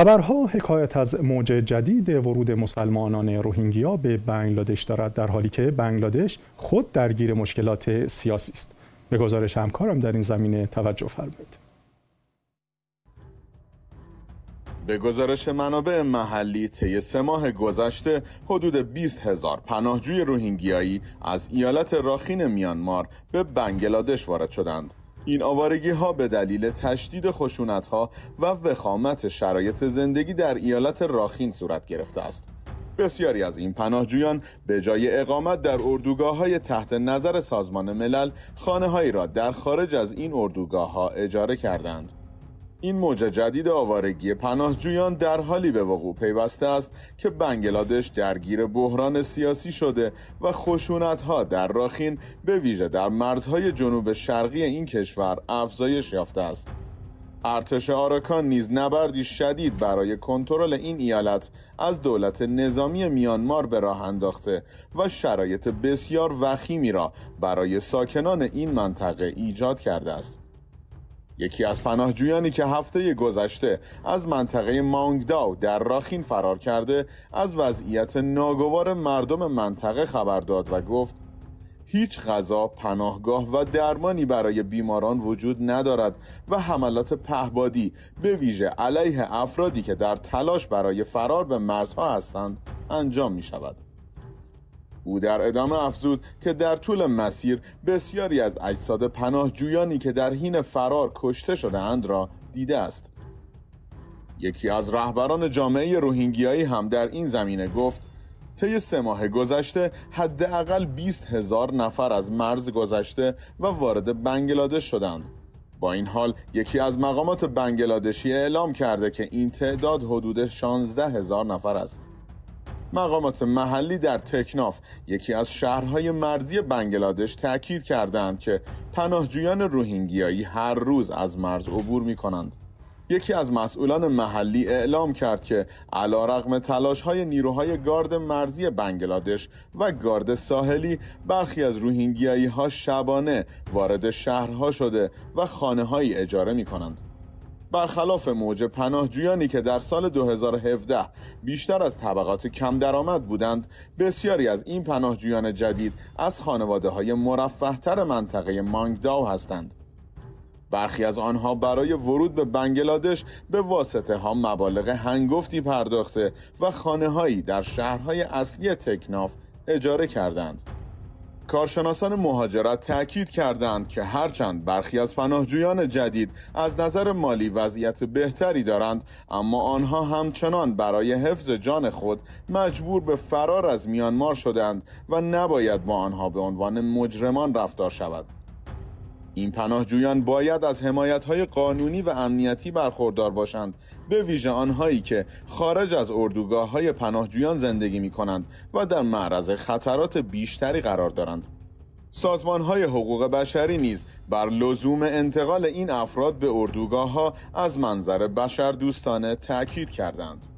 خبرها حکایت از موج جدید ورود مسلمانان روهینگیا به بنگلادش دارد در حالی که بنگلادش خود درگیر مشکلات سیاسی است به گزارش همکارم در این زمینه توجه فرمایید به گزارش منابع محلی طی سه ماه گذشته حدود 20 هزار پناهجوی روهینگیایی از ایالت راخین میانمار به بنگلادش وارد شدند این آوارگی ها به دلیل تشدید خشونت ها و وخامت شرایط زندگی در ایالت راخین صورت گرفته است. بسیاری از این پناهجویان به جای اقامت در اردوگاه های تحت نظر سازمان ملل خانه هایی را در خارج از این اردوگاه ها اجاره کردند. این موج جدید آوارگی پناهجویان در حالی به وقوع پیوسته است که بنگلادش درگیر بحران سیاسی شده و خشونت در راخین به ویژه در مرزهای جنوب شرقی این کشور افزایش یافته است. ارتش آراکان نیز نبردی شدید برای کنترل این ایالت از دولت نظامی میانمار به راه انداخته و شرایط بسیار وخیمی را برای ساکنان این منطقه ایجاد کرده است. یکی از پناهجویانی که هفته گذشته از منطقه مانگداو در راخین فرار کرده از وضعیت ناگوار مردم منطقه خبر داد و گفت هیچ غذا، پناهگاه و درمانی برای بیماران وجود ندارد و حملات پهبادی به ویژه علیه افرادی که در تلاش برای فرار به مرزها هستند انجام می شود. او در ادامه افزود که در طول مسیر بسیاری از اجساد پناهجویانی که در حین فرار کشته شده اند را دیده است یکی از رهبران جامعه روهینگیایی هم در این زمینه گفت طی سه ماه گذشته حداقل 20 هزار نفر از مرز گذشته و وارد بنگلادش شدند با این حال یکی از مقامات بنگلادشی اعلام کرده که این تعداد حدود 16 هزار نفر است مقامات محلی در تکناف یکی از شهرهای مرزی بنگلادش تأکید کردند که پناهجویان روهینگیایی هر روز از مرز عبور می کنند. یکی از مسئولان محلی اعلام کرد که علا رقم تلاش های نیروهای گارد مرزی بنگلادش و گارد ساحلی برخی از روهینگیایی ها شبانه وارد شهرها شده و خانه اجاره می کنند. برخلاف موج پناهجویانی که در سال 2017 بیشتر از طبقات کم درآمد بودند بسیاری از این پناهجویان جدید از خانواده های تر منطقه مانگداو هستند برخی از آنها برای ورود به بنگلادش به واسطه ها مبالغ هنگفتی پرداخته و خانه هایی در شهرهای اصلی تکناف اجاره کردند کارشناسان مهاجرت تاکید کردند که هرچند برخی از پناهجویان جدید از نظر مالی وضعیت بهتری دارند اما آنها همچنان برای حفظ جان خود مجبور به فرار از میانمار شدند و نباید با آنها به عنوان مجرمان رفتار شود این پناهجویان باید از حمایت‌های قانونی و امنیتی برخوردار باشند به ویژه آنهایی که خارج از اردوگاه های پناهجویان زندگی می کنند و در معرض خطرات بیشتری قرار دارند سازمان های حقوق بشری نیز بر لزوم انتقال این افراد به اردوگاه ها از منظر بشر دوستانه تأکید کردند